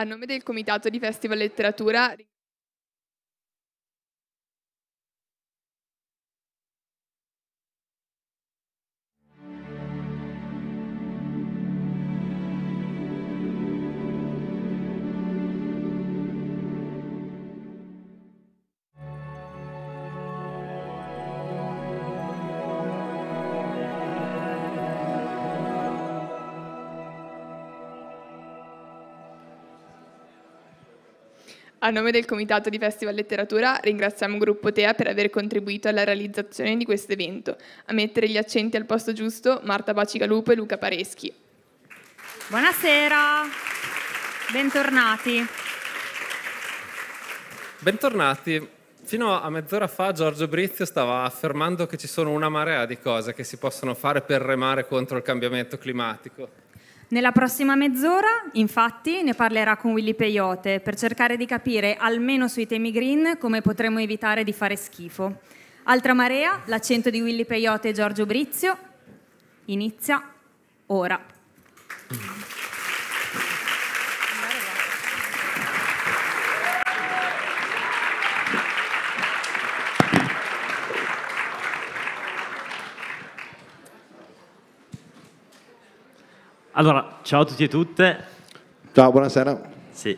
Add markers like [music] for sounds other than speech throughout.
A nome del Comitato di Festival Letteratura A nome del Comitato di Festival Letteratura ringraziamo Gruppo Tea per aver contribuito alla realizzazione di questo evento. A mettere gli accenti al posto giusto Marta Bacigalupo e Luca Pareschi. Buonasera, bentornati. Bentornati. Fino a mezz'ora fa Giorgio Brizio stava affermando che ci sono una marea di cose che si possono fare per remare contro il cambiamento climatico. Nella prossima mezz'ora, infatti, ne parlerà con Willy Peyote per cercare di capire, almeno sui temi green, come potremo evitare di fare schifo. Altra marea, l'accento di Willy Peyote e Giorgio Brizio, inizia ora. Allora, ciao a tutti e tutte. Ciao, buonasera. Sì.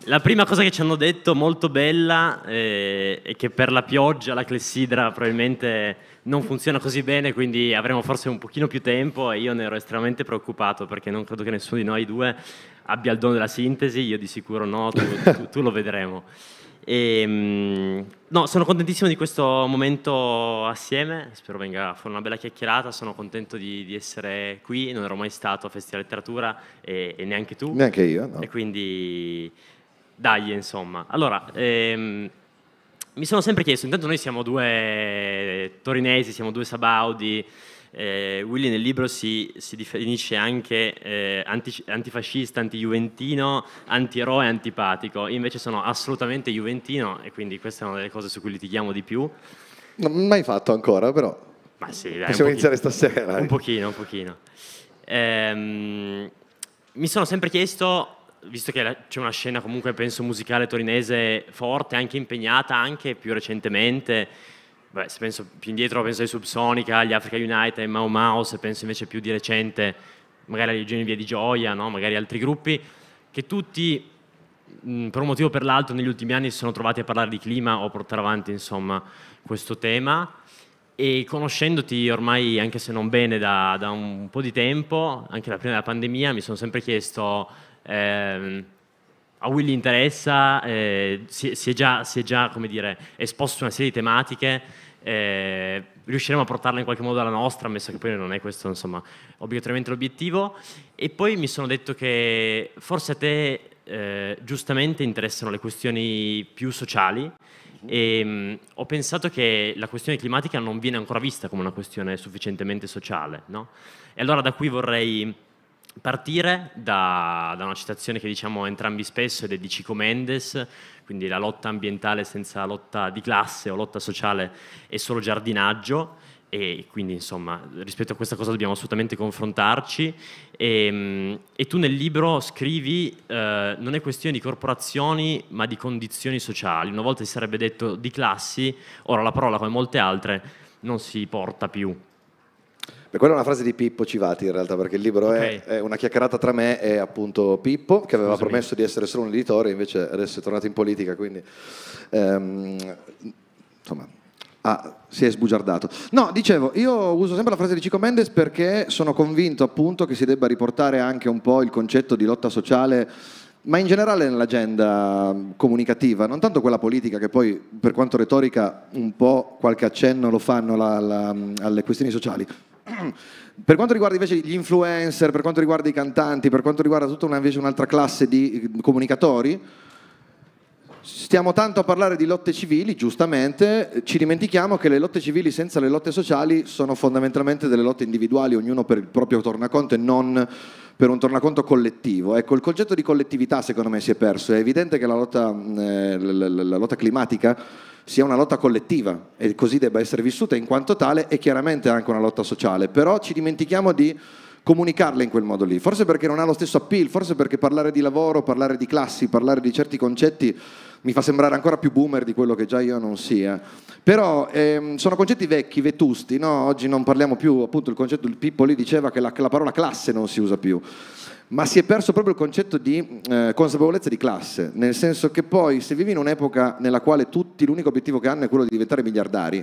La prima cosa che ci hanno detto, molto bella, eh, è che per la pioggia la clessidra probabilmente non funziona così bene, quindi avremo forse un pochino più tempo e io ne ero estremamente preoccupato perché non credo che nessuno di noi due abbia il dono della sintesi, io di sicuro no, tu, tu, tu lo vedremo. E, ehm, no, sono contentissimo di questo momento assieme, spero venga fuori una bella chiacchierata, sono contento di, di essere qui, non ero mai stato a Festival Letteratura e, e neanche tu. Neanche io, no. E quindi dai, insomma. Allora, ehm, mi sono sempre chiesto, intanto noi siamo due torinesi, siamo due sabaudi, eh, Willy nel libro si, si definisce anche eh, anti, antifascista, anti-juventino, anti-eroe, antipatico. Io invece sono assolutamente juventino e quindi questa è una delle cose su cui litighiamo di più. Non mai fatto ancora, però. Ma sì, dai, possiamo pochino, iniziare stasera. Un eh. pochino, un pochino. Ehm, mi sono sempre chiesto visto che c'è una scena comunque penso musicale torinese forte, anche impegnata, anche più recentemente, beh, se penso più indietro, penso ai Subsonica, agli Africa United, ai Mau Mau, se penso invece più di recente, magari alla Legione Via di Gioia, no? magari altri gruppi, che tutti per un motivo o per l'altro negli ultimi anni si sono trovati a parlare di clima o a portare avanti insomma, questo tema e conoscendoti ormai anche se non bene da, da un po' di tempo, anche da prima della pandemia, mi sono sempre chiesto eh, a Willy interessa, eh, si, si, è già, si è già dire, esposto a una serie di tematiche eh, riusciremo a portarla in qualche modo alla nostra, ammesso che poi non è questo insomma, obbligatoriamente l'obiettivo. E poi mi sono detto che forse a te eh, giustamente interessano le questioni più sociali e mh, ehm, ho pensato che la questione climatica non viene ancora vista come una questione sufficientemente sociale. No? E allora da qui vorrei partire da, da, una citazione che diciamo entrambi spesso ed è di Cico Mendes, quindi la lotta ambientale senza lotta di classe o lotta sociale è solo giardinaggio e quindi insomma rispetto a questa cosa dobbiamo assolutamente confrontarci e, ehm, e tu nel libro scrivi eh, non è questione di corporazioni ma di condizioni sociali, una volta si sarebbe detto di classi, ora la parola come molte altre non si porta più Beh, quella è una frase di Pippo Civati in realtà, perché il libro okay. è, è, una chiacchierata tra me e appunto Pippo, che aveva Scusami. promesso di essere solo un editore, invece adesso è tornato in politica, quindi ehm, insomma... Ah, si è sbugiardato. No, dicevo, io uso sempre la frase di Cico Mendes perché sono convinto appunto che si debba riportare anche un po' il concetto di lotta sociale ma in generale nell'agenda comunicativa, non tanto quella politica, che poi per quanto retorica un po' qualche accenno lo fanno la, la, alle questioni sociali, [clears throat] Per quanto riguarda invece gli influencer, per quanto riguarda i cantanti, per quanto riguarda tutta una, invece un'altra classe di eh, comunicatori, stiamo tanto a parlare di lotte civili, giustamente, ci dimentichiamo che le lotte civili senza le lotte sociali sono fondamentalmente delle lotte individuali, ognuno per il proprio tornaconto e non per un tornaconto collettivo. Ecco, il concetto di collettività secondo me si è perso, è evidente che la lotta, mm, eh, la, la, la lotta climatica sia una lotta collettiva e così debba essere vissuta in quanto tale e chiaramente anche una lotta sociale, però ci dimentichiamo di comunicarla in quel modo lì, forse perché non ha lo stesso appeal, forse perché parlare di lavoro, parlare di classi, parlare di certi concetti mi fa sembrare ancora più boomer di quello che già io non sia. Però ehm, sono concetti vecchi, vetusti, no? oggi non parliamo più, appunto il concetto, il lì diceva che la, la parola classe non si usa più ma si è perso proprio il concetto di eh, consapevolezza di classe, nel senso che poi se vivi in un'epoca nella quale tutti l'unico obiettivo che hanno è quello di diventare miliardari,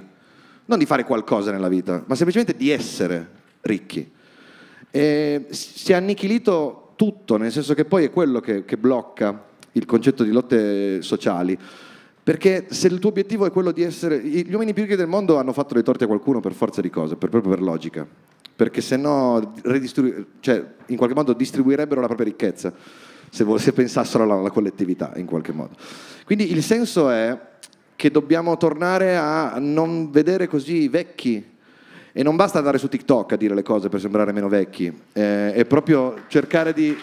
non di fare qualcosa nella vita, ma semplicemente di essere ricchi, e si è annichilito tutto, nel senso che poi è quello che, che blocca il concetto di lotte sociali. Perché se il tuo obiettivo è quello di essere... Gli uomini più ricchi del mondo hanno fatto le torti a qualcuno per forza di cose, per, proprio per logica. Perché se no, redistribu- cioè, in qualche modo distribuirebbero la propria ricchezza, se, se pensassero alla, alla collettività, in qualche modo. Quindi il senso è che dobbiamo tornare a non vedere così vecchi. E non basta andare su TikTok a dire le cose per sembrare meno vecchi, eh, è proprio cercare di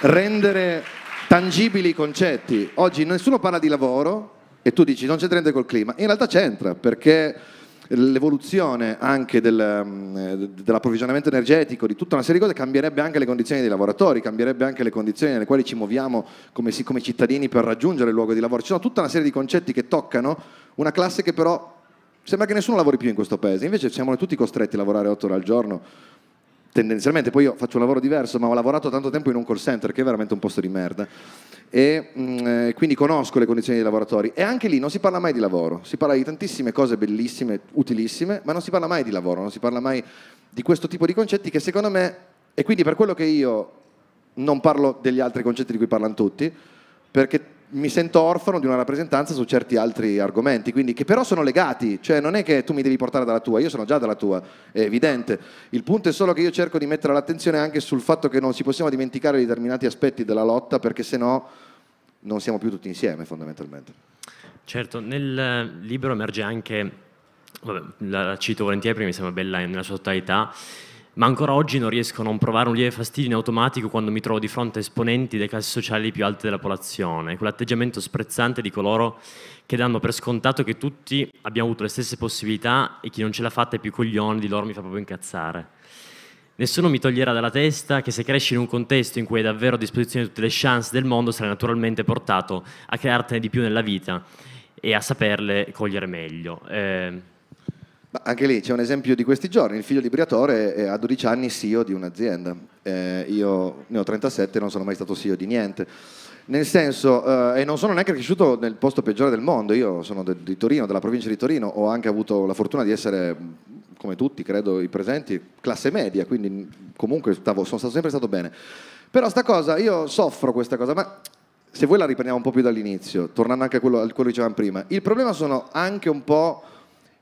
rendere tangibili concetti. Oggi nessuno parla di lavoro e tu dici non c'entra niente col clima. In realtà c'entra perché l'evoluzione anche del, mm, eh, dell'approvvigionamento energetico, di tutta una serie di cose, cambierebbe anche le condizioni dei lavoratori, cambierebbe anche le condizioni nelle quali ci muoviamo come, come cittadini per raggiungere il luogo di lavoro. Ci sono tutta una serie di concetti che toccano una classe che però sembra che nessuno lavori più in questo paese, invece siamo tutti costretti a lavorare 8 ore al giorno tendenzialmente, poi io faccio un lavoro diverso, ma ho lavorato tanto tempo in un call center che è veramente un posto di merda. E mh, mm, eh, quindi conosco le condizioni dei lavoratori e anche lì non si parla mai di lavoro, si parla di tantissime cose bellissime, utilissime, ma non si parla mai di lavoro, non si parla mai di questo tipo di concetti che secondo me, e quindi per quello che io non parlo degli altri concetti di cui parlano tutti, perché mi sento orfano di una rappresentanza su certi altri argomenti, quindi, che però sono legati, cioè non è che tu mi devi portare dalla tua, io sono già dalla tua, è evidente. Il punto è solo che io cerco di mettere l'attenzione anche sul fatto che non ci possiamo dimenticare determinati aspetti della lotta, perché se no non siamo più tutti insieme fondamentalmente. Certo, nel eh, libro emerge anche, vabbè, la cito volentieri perché mi sembra bella nella sua totalità, ma ancora oggi non riesco a non provare un lieve fastidio in automatico quando mi trovo di fronte a esponenti delle classi sociali più alte della popolazione, quell'atteggiamento sprezzante di coloro che danno per scontato che tutti abbiamo avuto le stesse possibilità e chi non ce l'ha fatta è più coglione, di loro mi fa proprio incazzare. Nessuno mi toglierà dalla testa che se cresci in un contesto in cui hai davvero a disposizione tutte le chance del mondo sarai naturalmente portato a creartene di più nella vita e a saperle cogliere meglio. Eh, ma anche lì c'è un esempio di questi giorni, il figlio di Briatore è a 12 anni CEO di un'azienda, eh, io ne ho 37 e non sono mai stato CEO di niente. Nel senso, eh, e non sono neanche cresciuto nel posto peggiore del mondo, io sono de- di Torino, della provincia di Torino, ho anche avuto la fortuna di essere, come tutti credo i presenti, classe media, quindi comunque stavo, sono stato sempre stato bene. Però sta cosa, io soffro questa cosa, ma se voi la riprendiamo un po' più dall'inizio, tornando anche a quello, a quello che dicevamo prima, il problema sono anche un po'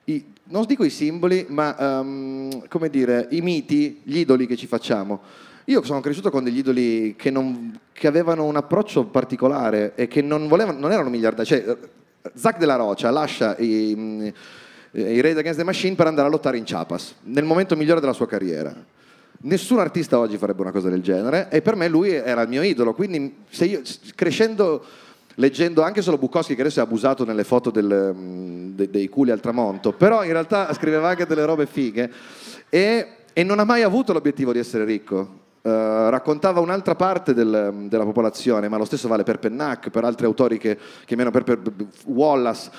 i non dico i simboli, ma um, come dire, i miti, gli idoli che ci facciamo. Io sono cresciuto con degli idoli che, non, che avevano un approccio particolare e che non, volevano, non erano miliardari. Cioè, Zac della Rocha lascia i, mm, i Raid Against the Machine per andare a lottare in Chiapas, nel momento migliore della sua carriera. Nessun artista oggi farebbe una cosa del genere e per me lui era il mio idolo, quindi se io, crescendo leggendo anche solo Bukowski che adesso è abusato nelle foto del, mm, de, dei culi al tramonto, però in realtà [laughs] scriveva anche delle robe fighe e, e non ha mai avuto l'obiettivo di essere ricco. Uh, raccontava un'altra parte del, mm, della popolazione, ma lo stesso vale per Pennac, per altri autori che, che meno per, per, Wallace,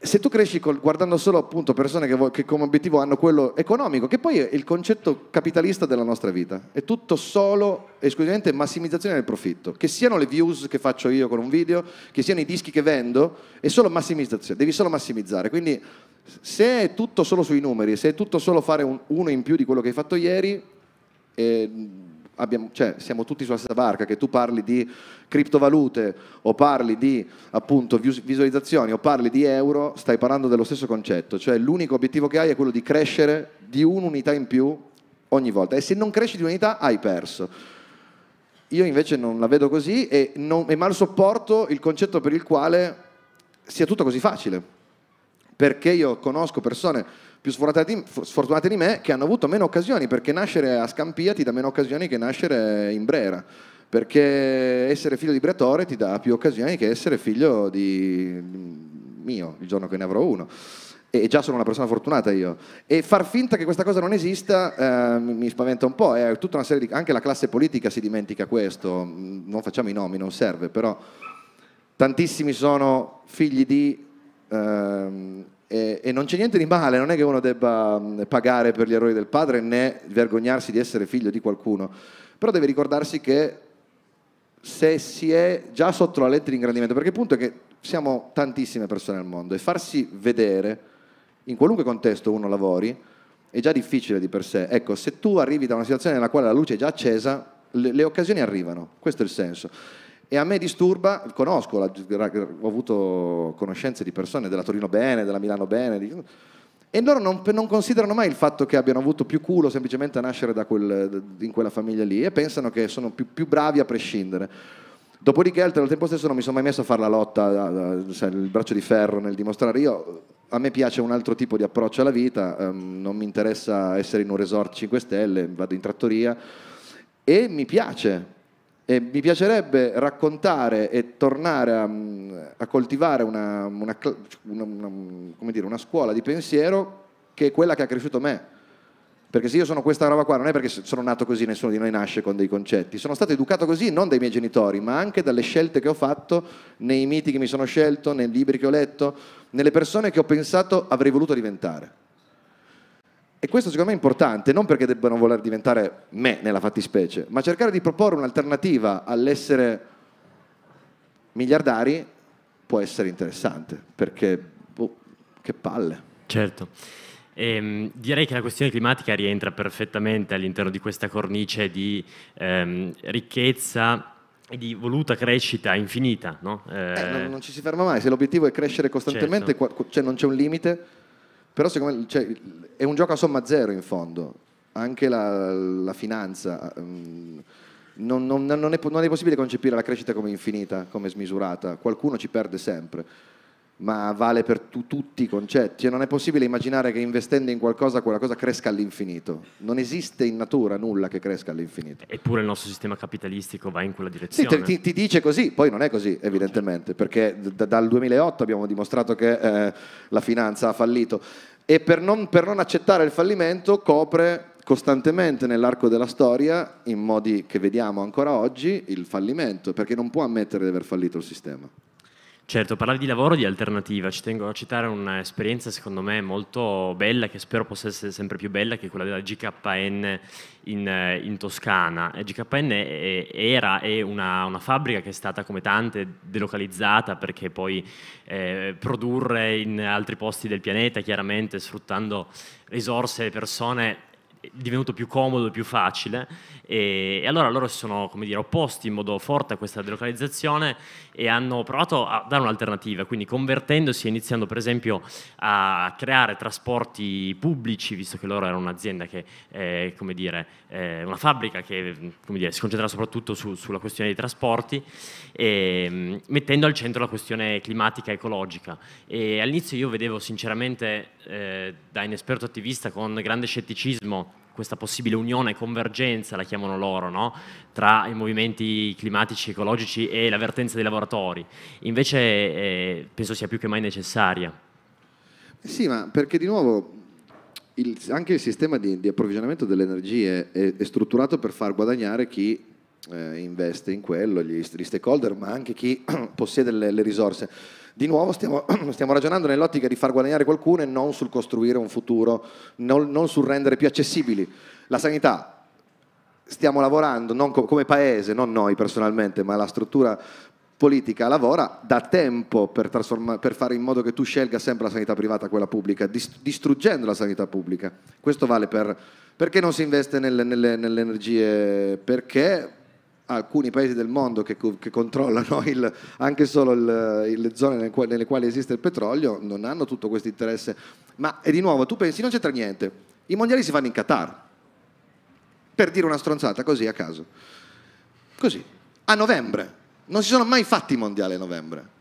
se tu cresci col, guardando solo appunto persone che, che, come obiettivo hanno quello economico, che poi è il concetto capitalista della nostra vita, è tutto solo e esclusivamente massimizzazione del profitto, che siano le views che faccio io con un video, che siano i dischi che vendo, è solo massimizzazione, devi solo massimizzare, quindi se è tutto solo sui numeri, se è tutto solo fare un, uno in più di quello che hai fatto ieri, eh, abbiamo, cioè, siamo tutti sulla stessa barca, che tu parli di criptovalute o parli di appunto, visualizzazioni o parli di euro, stai parlando dello stesso concetto, cioè l'unico obiettivo che hai è quello di crescere di un'unità in più ogni volta e se non cresci di un'unità hai perso. Io invece non la vedo così e, non, e mal sopporto il concetto per il quale sia tutto così facile, perché io conosco persone più sfortunate di, sfortunate di, me che hanno avuto meno occasioni, perché nascere a Scampia ti dà meno occasioni che nascere in Brera, perché essere figlio di Bretore ti dà più occasioni che essere figlio di mio, il giorno che ne avrò uno. E già sono una persona fortunata io. E far finta che questa cosa non esista eh, mi spaventa un po'. È tutta una serie di... Anche la classe politica si dimentica questo. Mm, non facciamo i nomi, non serve, però tantissimi sono figli di... Ehm, e, e non c'è niente di male, non è che uno debba mm, pagare per gli errori del padre né vergognarsi di essere figlio di qualcuno, però deve ricordarsi che se si è già sotto la lettera di ingrandimento, perché il punto è che siamo tantissime persone al mondo e farsi vedere in qualunque contesto uno lavori è già difficile di per sé. Ecco, se tu arrivi da una situazione nella quale la luce è già accesa, le, le occasioni arrivano, questo è il senso. E a me disturba, conosco, ho avuto conoscenze di persone della Torino bene, della Milano bene, di, e loro non, non, considerano mai il fatto che abbiano avuto più culo semplicemente a nascere quel, in quella famiglia lì e pensano che sono più, più bravi a prescindere. Dopodiché, al tempo stesso, non mi sono mai messo a fare la lotta, il braccio di ferro nel dimostrare io. A me piace un altro tipo di approccio alla vita, um, non mi interessa essere in un resort 5 stelle, vado in trattoria e mi piace e mi piacerebbe raccontare e tornare a, a coltivare una, una, una, dire, una, scuola di pensiero che è quella che ha cresciuto me. Perché se io sono questa roba qua, non è perché sono nato così, nessuno di noi nasce con dei concetti. Sono stato educato così non dai miei genitori, ma anche dalle scelte che ho fatto, nei miti che mi sono scelto, nei libri che ho letto, nelle persone che ho pensato avrei voluto diventare. E questo secondo me è importante, non perché debbano voler diventare me nella fattispecie, ma cercare di proporre un'alternativa all'essere miliardari può essere interessante, perché oh, che palle. Certo. Ehm, direi che la questione climatica rientra perfettamente all'interno di questa cornice di ehm, ricchezza di voluta crescita infinita. No? Eh... Eh, non, non, ci si ferma mai, se l'obiettivo è crescere costantemente, certo. cioè non c'è un limite, però secondo me cioè, è un gioco a somma zero in fondo, anche la, la finanza. Mh, ehm, non, non, non, è, non è possibile concepire la crescita come infinita, come smisurata, qualcuno ci perde sempre ma vale per tu, tutti i concetti. non è possibile immaginare che investendo in qualcosa quella cosa cresca all'infinito. Non esiste in natura nulla che cresca all'infinito. Eppure il nostro sistema capitalistico va in quella direzione. Sì, ti, ti, dice così, poi non è così evidentemente, perché d- dal 2008 abbiamo dimostrato che eh, la finanza ha fallito. E per non, per non accettare il fallimento copre costantemente nell'arco della storia, in modi che vediamo ancora oggi, il fallimento, perché non può ammettere di aver fallito il sistema. Certo, parlavi di lavoro e di alternativa, ci tengo a citare un'esperienza secondo me molto bella, che spero possa essere sempre più bella, che è quella della GKN in, in Toscana. Eh, GKN è, era è una, una, fabbrica che è stata come tante delocalizzata perché poi eh, produrre in altri posti del pianeta, chiaramente sfruttando risorse e persone divenuto più comodo, più facile e, e allora loro si sono dire, opposti in modo forte a questa delocalizzazione e hanno provato a dare un'alternativa, quindi convertendosi e iniziando per esempio a creare trasporti pubblici, visto che loro erano un'azienda che, eh, come dire, eh, una fabbrica che dire, si concentrava soprattutto su, sulla questione dei trasporti, e, ehm, mettendo al centro la questione climatica e ecologica. E all'inizio io vedevo sinceramente eh, da inesperto attivista con grande scetticismo questa possibile unione, convergenza, la chiamano loro, no? tra i movimenti climatici, ecologici e la vertenza dei lavoratori. Invece eh, penso sia più che mai necessaria. Eh sì, ma perché di nuovo il, anche il sistema di, di approvvigionamento delle energie è, è, strutturato per far guadagnare chi eh, investe in quello, gli, gli stakeholder, ma anche chi [clears throat] possiede le, le risorse. Di nuovo stiamo, [clears throat] stiamo ragionando nell'ottica di far guadagnare qualcuno e non sul costruire un futuro, non, non sul rendere più accessibili. La sanità, stiamo lavorando, non come paese, non noi personalmente, ma la struttura politica lavora da tempo per, per, fare in modo che tu scelga sempre la sanità privata a quella pubblica, distruggendo la sanità pubblica. Questo vale per perché non si investe nelle, nelle, nelle energie, perché alcuni paesi del mondo che, che controllano [laughs] il, anche solo il, le zone nelle quali, nelle quali, esiste il petrolio non hanno tutto questo interesse. Ma di nuovo, tu pensi, non c'entra niente, i mondiali si fanno in Qatar, per dire una stronzata così a caso. Così, a novembre, non si sono mai fatti i mondiali a novembre.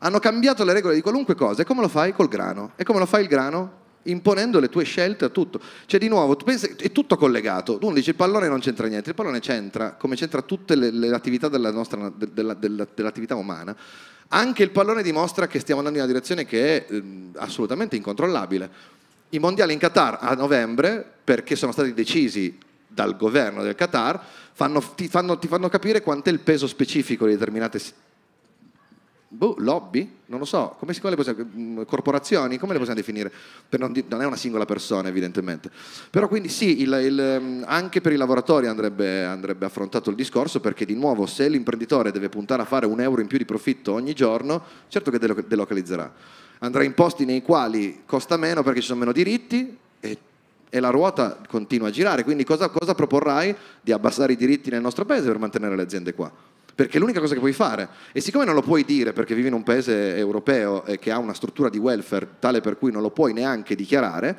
Hanno cambiato le regole di qualunque cosa, e come lo fai col grano? E come lo fai il grano? imponendo le tue scelte a tutto. Cioè di nuovo, pensi, è tutto collegato. Uno dice il pallone non c'entra niente, il pallone c'entra, come c'entra tutte le, le attività della nostra, della, della, dell'attività umana. Anche il pallone dimostra che stiamo andando in una direzione che è eh, assolutamente incontrollabile. I mondiali in Qatar a novembre, perché sono stati decisi dal governo del Qatar, fanno, ti, fanno, ti, fanno, capire quant'è il peso specifico di determinate situazioni boh, lobby? Non lo so, come, come le possiamo, mm, corporazioni, come le possiamo definire? Non, non, è una singola persona evidentemente. Però quindi sì, il, il, mm, anche per i lavoratori andrebbe, andrebbe, affrontato il discorso perché di nuovo se l'imprenditore deve puntare a fare un euro in più di profitto ogni giorno, certo che delocalizzerà. Andrà in posti nei quali costa meno perché ci sono meno diritti e e la ruota continua a girare. Quindi cosa, cosa, proporrai di abbassare i diritti nel nostro paese per mantenere le aziende qua? perché è l'unica cosa che puoi fare. E siccome non lo puoi dire perché vivi in un paese europeo e che ha una struttura di welfare tale per cui non lo puoi neanche dichiarare,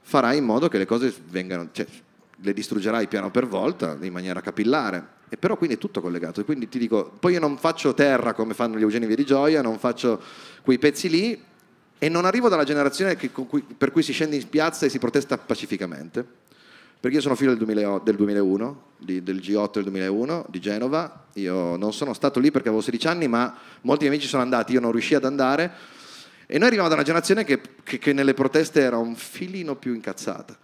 farai in modo che le cose vengano, cioè, le distruggerai piano per volta in maniera capillare. E però quindi è tutto collegato. quindi ti dico, poi io non faccio terra come fanno gli Eugeni Via di Gioia, non faccio quei pezzi lì, e non arrivo dalla generazione che, cui, per cui si scende in piazza e si protesta pacificamente. Perché io sono figlio del, 2000, del 2001, di, del G8 del 2001 di Genova. Io non sono stato lì perché avevo 16 anni, ma molti miei amici sono andati, io non riuscii ad andare. E noi arriviamo da una generazione che, che, che nelle proteste era un filino più incazzata.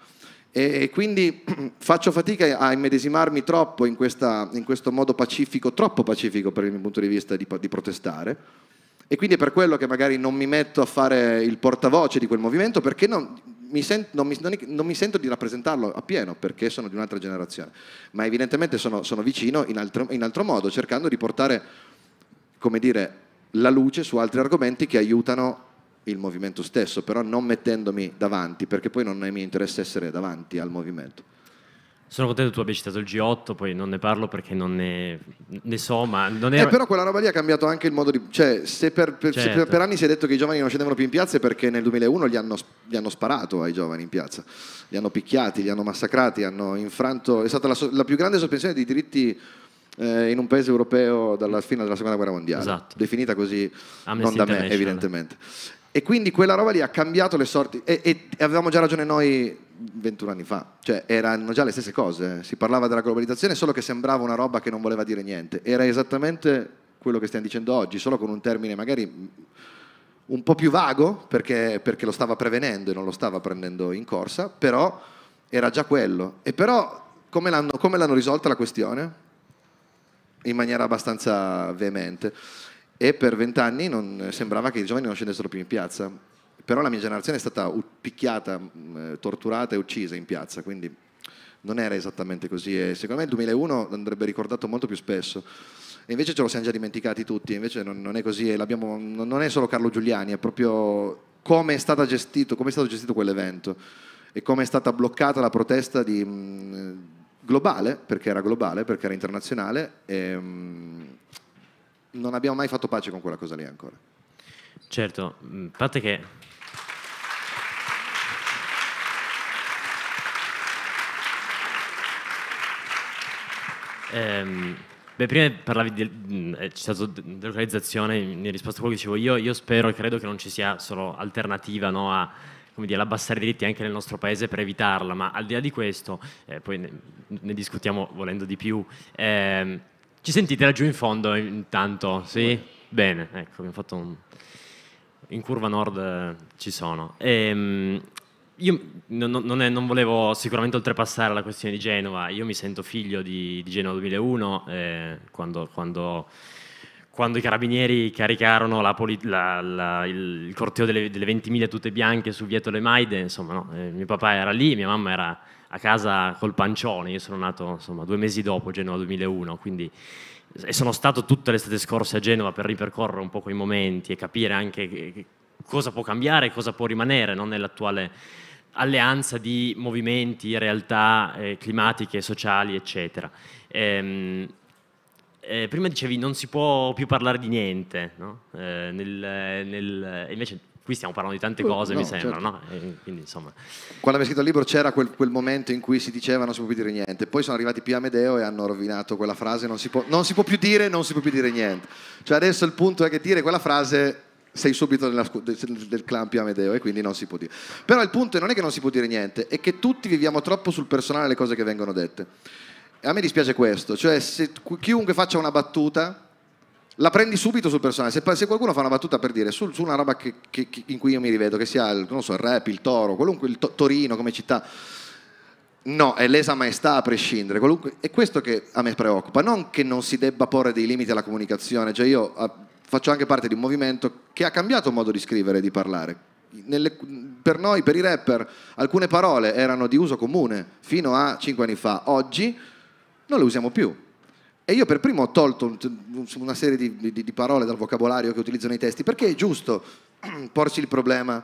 E, e quindi [clears throat] faccio fatica a immedesimarmi troppo in, questa, in, questo modo pacifico, troppo pacifico per il mio punto di vista di, di protestare. E quindi è per quello che magari non mi metto a fare il portavoce di quel movimento, perché non, mi sent, non, mi, non, non, mi, sento di rappresentarlo appieno perché sono di un'altra generazione, ma evidentemente sono, sono vicino in altro, in altro, modo, cercando di portare, come dire, la luce su altri argomenti che aiutano il movimento stesso, però non mettendomi davanti, perché poi non è mio interesse essere davanti al movimento. Sono contento che tu abbia citato il G8, poi non ne parlo perché non ne, ne so, ma non eh, era... Eh, però quella roba lì ha cambiato anche il modo di... Cioè, se per, per, certo. se per, per anni si è detto che i giovani non scendevano più in piazza è perché nel 2001 li hanno, li hanno, sparato ai giovani in piazza, li hanno picchiati, li hanno massacrati, hanno infranto... È stata la, la più grande sospensione dei diritti eh, in un paese europeo dalla fine della Seconda Guerra Mondiale, esatto. definita così Amnesty non da me evidentemente. E quindi quella roba lì ha cambiato le sorti. e, e avevamo già ragione noi 21 anni fa, cioè erano già le stesse cose, si parlava della globalizzazione solo che sembrava una roba che non voleva dire niente, era esattamente quello che stiamo dicendo oggi, solo con un termine magari un po' più vago perché, perché lo stava prevenendo e non lo stava prendendo in corsa, però era già quello. E però come l'hanno, come l'hanno risolta la questione? In maniera abbastanza veemente. E per vent'anni sembrava che i giovani non scendessero più in piazza però la mia generazione è stata picchiata, eh, torturata e uccisa in piazza, quindi non era esattamente così e secondo me il 2001 andrebbe ricordato molto più spesso. E invece ce lo siamo già dimenticati tutti, invece non, non è così, e non è solo Carlo Giuliani, è proprio come è, stato gestito quell'evento e come è stata bloccata la protesta di, mh, globale, perché era globale, perché era internazionale, e, mh, non abbiamo mai fatto pace con quella cosa lì ancora. Certo, a parte che Ehm, beh, prima parlavi di, mm, eh, citato delocalizzazione in risposta a quello che dicevo io. Io spero e credo che non ci sia solo alternativa no, a come dire, abbassare i diritti anche nel nostro paese per evitarla, ma al di là di questo, eh, poi ne, ne, discutiamo volendo di più, ehm, ci sentite laggiù in fondo intanto? Sì? Bene, ecco, abbiamo fatto un... In curva nord eh, ci sono. Ehm, io non, non, è, non, volevo sicuramente oltrepassare la questione di Genova, io mi sento figlio di, di Genova 2001, eh, quando, quando, quando, i carabinieri caricarono la poli, la, la, il, corteo delle, delle 20.000 tutte bianche su Vieto Le Maide, insomma no, eh, mio papà era lì, mia mamma era a casa col pancione, io sono nato insomma, due mesi dopo Genova 2001, quindi e sono stato tutte le estate scorse a Genova per ripercorrere un po' quei momenti e capire anche cosa può cambiare e cosa può rimanere no? nell'attuale alleanza di movimenti, realtà eh, climatiche, sociali, eccetera. Ehm, eh, prima dicevi non si può più parlare di niente, no? eh, nel, nel, invece qui stiamo parlando di tante oh, cose, no, mi sembra, certo. no? E eh, quindi, Quando avevi scritto il libro c'era quel, quel, momento in cui si diceva non si può più dire niente, poi sono arrivati più Amedeo e hanno rovinato quella frase non si, può, non si può più dire, non si può più dire niente. Cioè adesso il punto è che dire quella frase sei subito nella, nel clampi Amedeo e quindi non si può dire. Però il punto non è che non si può dire niente, è che tutti viviamo troppo sul personale le cose che vengono dette. E a me dispiace questo, cioè se chiunque faccia una battuta la prendi subito sul personale. Se, se qualcuno fa una battuta per dire su, su una roba che, che, che, in cui io mi rivedo, che sia il, so, il rap, il toro, qualunque, il to, Torino come città, No, è lesa maestà a prescindere, Qualunque... è questo che a me preoccupa, non che non si debba porre dei limiti alla comunicazione, cioè io faccio anche parte di un movimento che ha cambiato modo di scrivere e di parlare. Nelle, per noi, per i rapper, alcune parole erano di uso comune fino a cinque anni fa, oggi non le usiamo più. E io per primo ho tolto una serie di, di, di parole dal vocabolario che utilizzo nei testi, perché è giusto [clears throat] porsi il problema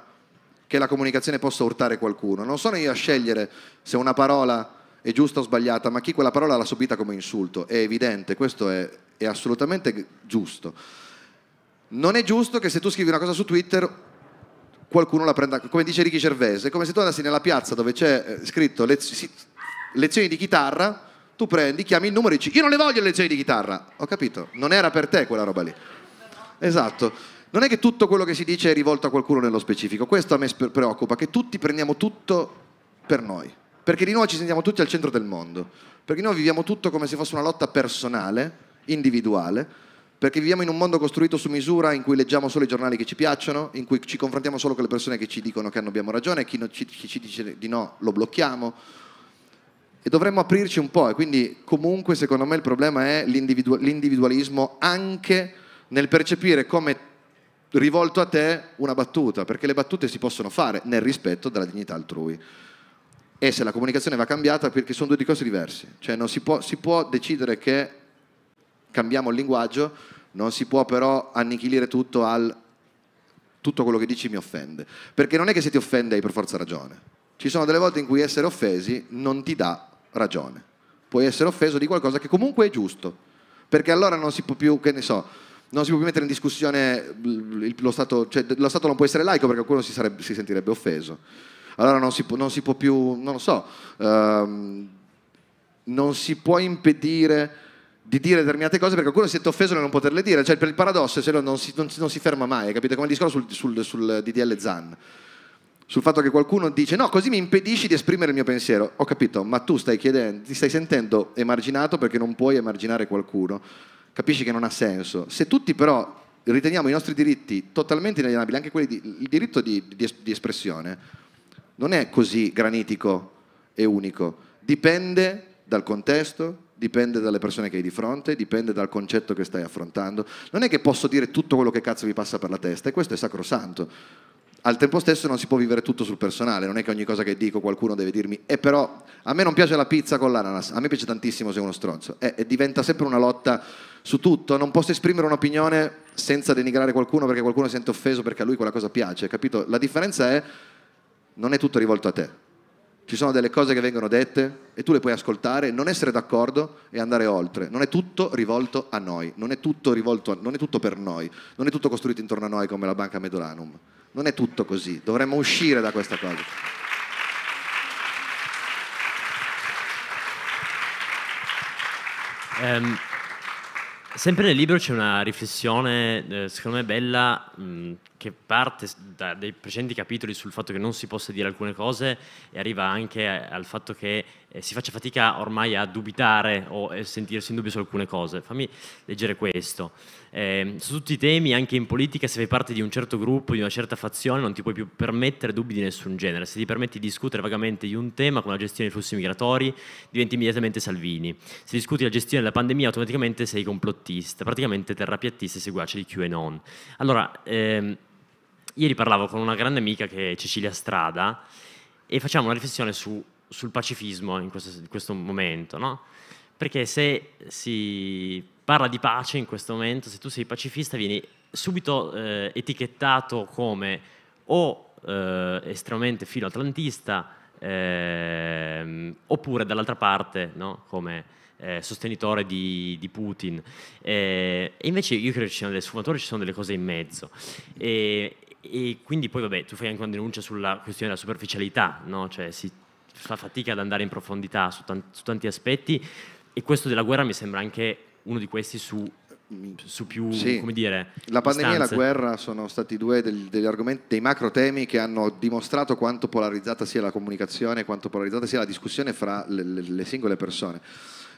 che la comunicazione possa urtare qualcuno. Non sono io a scegliere se una parola è giusta o sbagliata, ma chi quella parola l'ha subita come insulto. È evidente, questo è, è assolutamente giusto non è giusto che se tu scrivi una cosa su Twitter qualcuno la prenda, come dice Ricky Gervais, è come se tu andassi nella piazza dove c'è eh, scritto lez- lezioni di chitarra, tu prendi, chiami il numero e dici io non le voglio le lezioni di chitarra, ho capito, non era per te quella roba lì. Esatto. Non è che tutto quello che si dice è rivolto a qualcuno nello specifico, questo a me preoccupa, che tutti prendiamo tutto per noi, perché di nuovo ci sentiamo tutti al centro del mondo, perché noi viviamo tutto come se fosse una lotta personale, individuale, perché viviamo in un mondo costruito su misura in cui leggiamo solo i giornali che ci piacciono, in cui ci confrontiamo solo con le persone che ci dicono che abbiamo ragione e chi, no, chi ci dice di no lo blocchiamo. E dovremmo aprirci un po'. E quindi comunque secondo me il problema è l'individu- l'individualismo anche nel percepire come rivolto a te una battuta, perché le battute si possono fare nel rispetto della dignità altrui. E se la comunicazione va cambiata, perché sono due di cose diverse, cioè non si può, si può decidere che cambiamo il linguaggio, non si può però annichilire tutto al tutto quello che dici mi offende. Perché non è che se ti offende hai per forza ragione. Ci sono delle volte in cui essere offesi non ti dà ragione. Puoi essere offeso di qualcosa che comunque è giusto. Perché allora non si può più, che ne so, non si può più mettere in discussione lo Stato, cioè lo Stato non può essere laico perché qualcuno si, sarebbe, si sentirebbe offeso. Allora non si, può, non si può più, non lo so, ehm, non si può impedire di dire determinate cose perché qualcuno si è offeso nel non poterle dire, cioè per il paradosso se no non si, non, non si ferma mai, capite? Come il discorso sul, sul, sul DDL Zan, sul fatto che qualcuno dice no, così mi impedisci di esprimere il mio pensiero, ho capito, ma tu stai chiedendo, ti stai sentendo emarginato perché non puoi emarginare qualcuno, capisci che non ha senso. Se tutti però riteniamo i nostri diritti totalmente inalienabili, anche quelli di, il diritto di, di, di espressione, non è così granitico e unico, dipende dal contesto, dipende dalle persone che hai di fronte, dipende dal concetto che stai affrontando. Non è che posso dire tutto quello che cazzo vi passa per la testa, e questo è sacrosanto. Al tempo stesso non si può vivere tutto sul personale, non è che ogni cosa che dico qualcuno deve dirmi e eh però a me non piace la pizza con l'ananas, a me piace tantissimo se uno stronzo. Eh, e diventa sempre una lotta su tutto, non posso esprimere un'opinione senza denigrare qualcuno perché qualcuno si sente offeso perché a lui quella cosa piace, capito? La differenza è non è tutto rivolto a te, ci sono delle cose che vengono dette e tu le puoi ascoltare, non essere d'accordo e andare oltre. Non è tutto rivolto a noi, non è tutto, rivolto a, non è tutto per noi, non è tutto costruito intorno a noi come la banca Medolanum. Non è tutto così, dovremmo uscire da questa cosa. Um, Sempre nel libro c'è una riflessione, eh, secondo me bella, mh, che parte da dei precedenti capitoli sul fatto che non si possa dire alcune cose e arriva anche a, al fatto che eh, si faccia fatica ormai a dubitare o a eh, sentirsi in dubbio su alcune cose. Fammi leggere questo. Eh, su tutti i temi, anche in politica, se fai parte di un certo gruppo, di una certa fazione, non ti puoi più permettere dubbi di nessun genere. Se ti permetti di discutere vagamente di un tema come la gestione dei flussi migratori, diventi immediatamente Salvini. Se discuti la gestione della pandemia, automaticamente sei complottista, praticamente terrapiattista e seguace di QAnon. Allora, ehm, ieri parlavo con una grande amica che è Cecilia Strada e facciamo una riflessione su sul pacifismo in questo, in questo momento, no? Perché se si parla di pace in questo momento, se tu sei pacifista vieni subito eh, etichettato come o eh, estremamente filoatlantista eh, oppure dall'altra parte no? come eh, sostenitore di, di Putin. Eh, e invece io credo che ci siano delle sfumature, ci sono delle cose in mezzo. E, e quindi poi vabbè, tu fai anche una denuncia sulla questione della superficialità, no? cioè si fa fatica ad andare in profondità su, tanti, su tanti aspetti e questo della guerra mi sembra anche uno di questi su su più, sì. come dire, la pandemia distanze. e la guerra sono stati due degli, degli argomenti, dei macro temi che hanno dimostrato quanto polarizzata sia la comunicazione, quanto polarizzata sia la discussione fra le, le, le singole persone.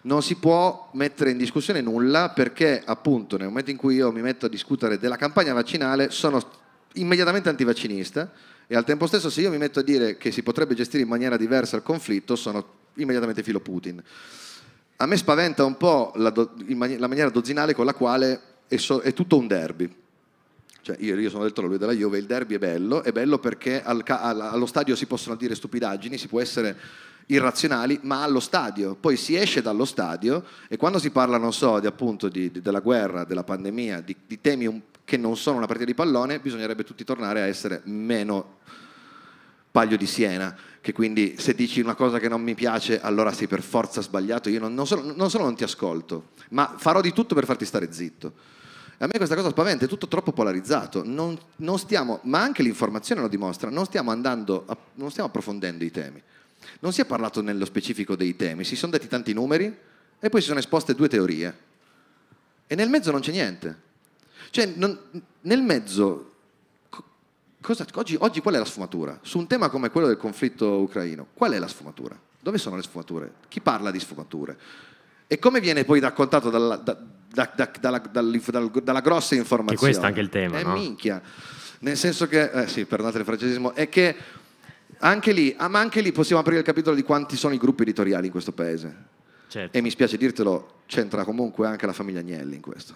Non si può mettere in discussione nulla perché appunto nel momento in cui io mi metto a discutere della campagna vaccinale sono immediatamente antivaccinista e al tempo stesso se io mi metto a dire che si potrebbe gestire in maniera diversa il conflitto, sono immediatamente filo Putin. A me spaventa un po' la, do, mani- la maniera dozzinale con la quale è, so- è tutto un derby. Cioè io, io, sono del Toro, lui della Juve, il derby è bello, è bello perché al ca- allo stadio si possono dire stupidaggini, si può essere irrazionali, ma allo stadio. Poi si esce dallo stadio e quando si parla, non so, di, appunto di, di, della guerra, della pandemia, di, temi un che non sono una partita di pallone, bisognerebbe tutti tornare a essere meno Paglio di Siena, che quindi se dici una cosa che non mi piace allora sei per forza sbagliato, io non, non, solo, non, solo non ti ascolto, ma farò di tutto per farti stare zitto. A me questa cosa spaventa, è tutto troppo polarizzato, non, non stiamo, ma anche l'informazione lo dimostra, non stiamo, andando, a, non stiamo approfondendo i temi. Non si è parlato nello specifico dei temi, si sono detti tanti numeri e poi si sono esposte due teorie. E nel mezzo non c'è niente. Cioè, non, nel mezzo, cosa, oggi, oggi qual è la sfumatura? Su un tema come quello del conflitto ucraino, qual è la sfumatura? Dove sono le sfumature? Chi parla di sfumature? E come viene poi raccontato dalla, da, da, dalla, dalla grossa informazione? Che questo è anche il tema. È eh, no? minchia. Nel senso che, eh, sì, perdonate il francesismo, è che anche lì, ah, ma anche lì possiamo aprire il capitolo di quanti sono i gruppi editoriali in questo paese. Certo. E mi spiace dirtelo, c'entra comunque anche la famiglia Agnelli in questo.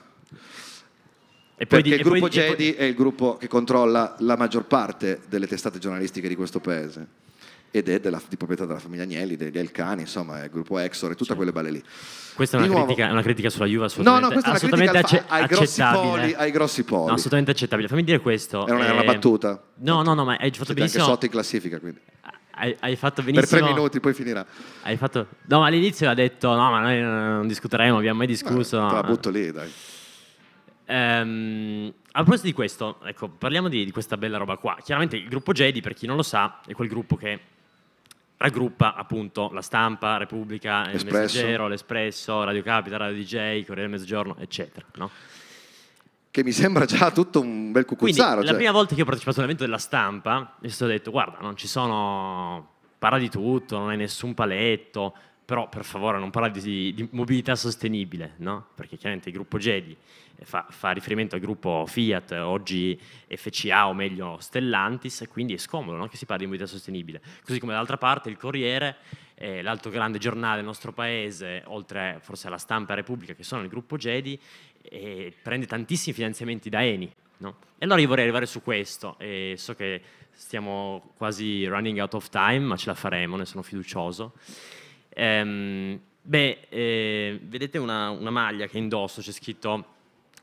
E poi, perché il gruppo poi, Jedi poi... è il gruppo che controlla la maggior parte delle testate giornalistiche di questo paese ed è della, di proprietà della famiglia Agnelli, degli Elcani, insomma, il gruppo Exor e tutte cioè. quelle balle lì. Questa è una, critica, una, critica, sulla Juve assolutamente, no, no, assolutamente acce- ai accettabile. Poli, ai grossi poli. No, assolutamente accettabile. Fammi dire questo. Era una, eh, una battuta. No, no, no, ma hai fatto Siete benissimo. anche sotto in classifica, quindi. Hai, hai, fatto benissimo. Per tre minuti, poi finirà. Hai fatto... No, ma all'inizio ha detto, no, ma noi non discuteremo, abbiamo mai discusso. Beh, te la butto lì, dai. Ehm, a proposito di questo, ecco, parliamo di, di, questa bella roba qua. Chiaramente il gruppo Jedi, per chi non lo sa, è quel gruppo che raggruppa appunto la stampa, Repubblica, Espresso. il Messaggero, l'Espresso, Radio Capita, Radio DJ, Corriere del Mezzogiorno, eccetera. No? che mi sembra già tutto un bel cucuzzaro. Quindi, cioè. La prima volta che ho partecipato all'evento della stampa mi sono detto, guarda, non ci sono, parla di tutto, non hai nessun paletto, però per favore non parla di, di mobilità sostenibile, no? Perché chiaramente il gruppo Jedi eh, fa, fa, riferimento al gruppo Fiat, oggi FCA o meglio Stellantis, quindi è scomodo no? che si parli di mobilità sostenibile. Così come dall'altra parte il Corriere, eh, l'altro grande giornale del nostro paese, oltre forse alla Stampa Repubblica, che sono il gruppo Gedi, eh, prende tantissimi finanziamenti da Eni. No? E allora io vorrei arrivare su questo, e so che stiamo quasi running out of time, ma ce la faremo, ne sono fiducioso. Ehm, beh, eh, vedete una, una maglia che indosso, c'è scritto